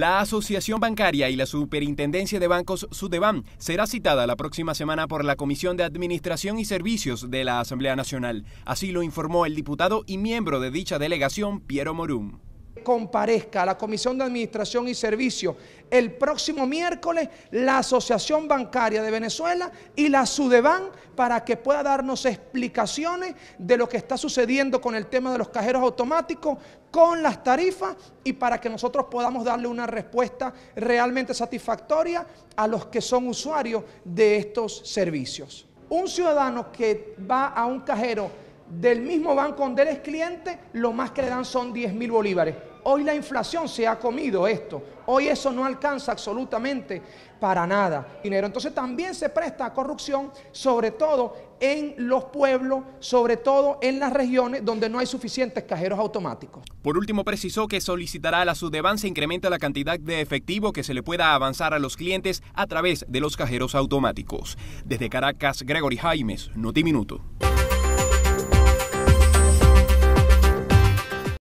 La Asociación Bancaria y la Superintendencia de Bancos Sudeban será citada la próxima semana por la Comisión de Administración y Servicios de la Asamblea Nacional. Así lo informó el diputado y miembro de dicha delegación, Piero Morum comparezca a la Comisión de Administración y Servicios el próximo miércoles la Asociación Bancaria de Venezuela y la Sudeban para que pueda darnos explicaciones de lo que está sucediendo con el tema de los cajeros automáticos, con las tarifas y para que nosotros podamos darle una respuesta realmente satisfactoria a los que son usuarios de estos servicios. Un ciudadano que va a un cajero del mismo banco donde él es cliente, lo más que le dan son 10 mil bolívares. Hoy la inflación se ha comido esto. Hoy eso no alcanza absolutamente para nada dinero. Entonces también se presta a corrupción, sobre todo en los pueblos, sobre todo en las regiones donde no hay suficientes cajeros automáticos. Por último, precisó que solicitará a la Sudeban se incrementa la cantidad de efectivo que se le pueda avanzar a los clientes a través de los cajeros automáticos. Desde Caracas, Gregory Jaimes, Notiminuto.